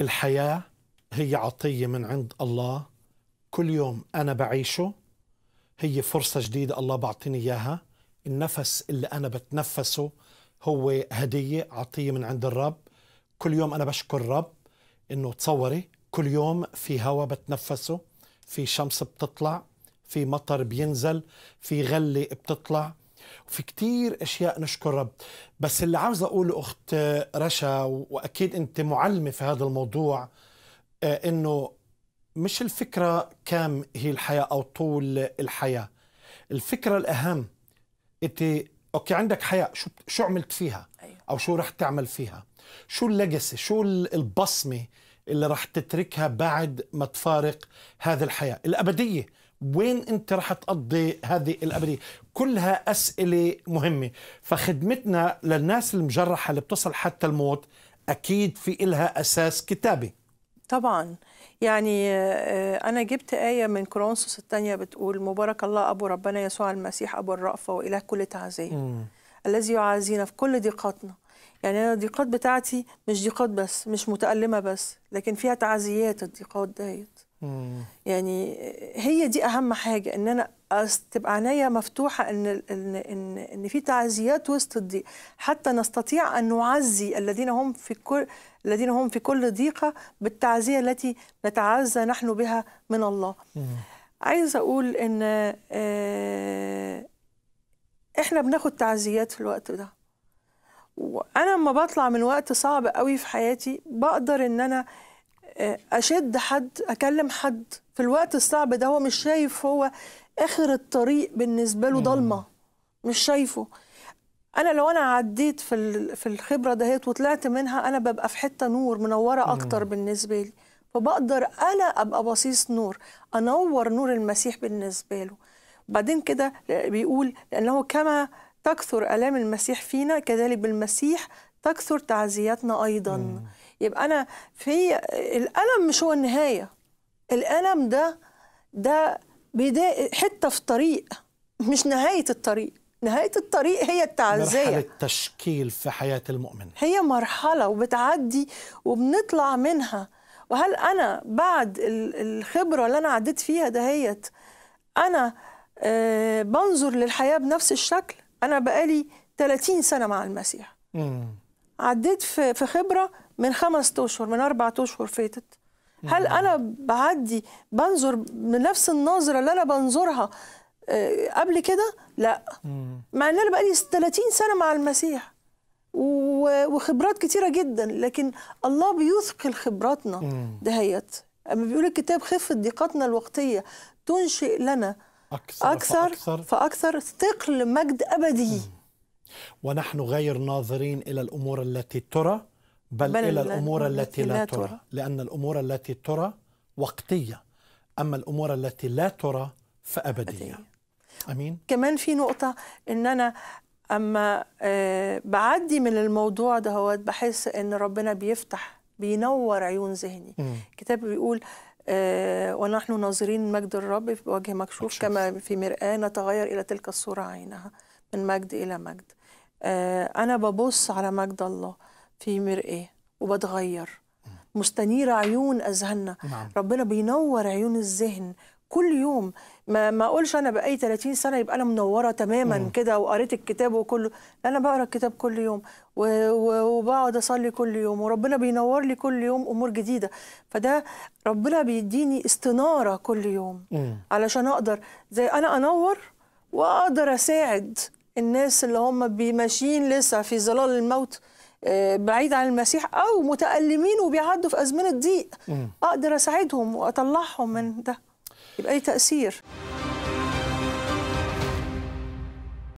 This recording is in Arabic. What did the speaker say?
الحياة هي عطية من عند الله كل يوم أنا بعيشه هي فرصة جديدة الله بعطيني إياها النفس اللي أنا بتنفسه هو هدية عطية من عند الرب كل يوم أنا بشكر الرب إنه تصوري كل يوم في هواء بتنفسه في شمس بتطلع في مطر بينزل في غلة بتطلع وفي كتير اشياء نشكر رب بس اللي عاوز اقوله اخت رشا واكيد انت معلمه في هذا الموضوع آه، انه مش الفكره كم هي الحياه او طول الحياه الفكره الاهم انت اوكي عندك حياه شو شو عملت فيها أيوة. او شو رح تعمل فيها شو الليجسي شو البصمه اللي رح تتركها بعد ما تفارق هذه الحياه الابديه وين انت رح تقضي هذه الابديه كلها اسئله مهمه فخدمتنا للناس المجرحه اللي بتصل حتى الموت اكيد في إلها اساس كتابي طبعا يعني آه، أنا جبت آية من كرونسوس الثانية بتقول مبارك الله أبو ربنا يسوع المسيح أبو الرأفة وإله كل تعزية الذي يعازينا في كل ضيقاتنا يعني أنا الضيقات بتاعتي مش ضيقات بس مش متألمة بس لكن فيها تعزيات الضيقات ديت يعني هي دي اهم حاجه ان انا تبقى عينيا مفتوحه ان ان ان, إن في تعزيات وسط الضيق حتى نستطيع ان نعزي الذين هم في كل الذين هم في كل ضيقه بالتعزيه التي نتعزى نحن بها من الله. عايزه اقول ان آه، احنا بناخد تعزيات في الوقت ده. وانا لما بطلع من وقت صعب قوي في حياتي بقدر ان انا اشد حد اكلم حد في الوقت الصعب ده هو مش شايف هو اخر الطريق بالنسبه له ضلمه مش شايفه انا لو انا عديت في في الخبره دهيت وطلعت منها انا ببقى في حته نور منوره اكتر بالنسبه لي فبقدر انا ابقى بصيص نور انور نور المسيح بالنسبه له بعدين كده بيقول لانه كما تكثر الام المسيح فينا كذلك بالمسيح تكثر تعزياتنا ايضا يبقى انا في الالم مش هو النهايه الالم ده ده بدايه حته في طريق مش نهايه الطريق نهايه الطريق هي التعزيه مرحله تشكيل في حياه المؤمن هي مرحله وبتعدي وبنطلع منها وهل انا بعد الخبره اللي انا عديت فيها دهيت انا آه، بنظر للحياه بنفس الشكل انا بقالي 30 سنه مع المسيح عديت في خبره من خمس اشهر من اربع اشهر فاتت هل انا بعدي بنظر بنفس النظره اللي انا بنظرها آه، قبل كده لا مع ان انا بقالي 30 سنه مع المسيح وخبرات كتيره جدا لكن الله بيثقل خبراتنا دهيت اما بيقول الكتاب خف ضيقاتنا الوقتيه تنشئ لنا اكثر, أكثر فاكثر, فأكثر ثقل مجد ابدي ونحن غير ناظرين الى الامور التي ترى بل, بل الى الامور التي لا ترى. ترى لان الامور التي ترى وقتيه اما الامور التي لا ترى فابديه امين كمان في نقطه ان انا اما آه، بعدي من الموضوع ده بحس ان ربنا بيفتح بينور عيون ذهني الكتاب بيقول آه ونحن ناظرين مجد الرب في وجه مكشوف كما في مرآة نتغير إلى تلك الصورة عينها من مجد إلى مجد آه، أنا ببص على مجد الله في مرآة وبتغير مستنير عيون أذهاننا نعم. ربنا بينور عيون الذهن كل يوم ما ما اقولش انا بقالي 30 سنه يبقى انا منوره تماما كده وقريت الكتاب وكله انا بقرا الكتاب كل يوم وبقعد اصلي كل يوم وربنا بينور لي كل يوم امور جديده فده ربنا بيديني استناره كل يوم علشان اقدر زي انا انور واقدر اساعد الناس اللي هم ماشيين لسه في ظلال الموت آه، بعيد عن المسيح او متالمين وبيعدوا في ازمنه ضيق اقدر اساعدهم واطلعهم من ده يبقى ليه تاثير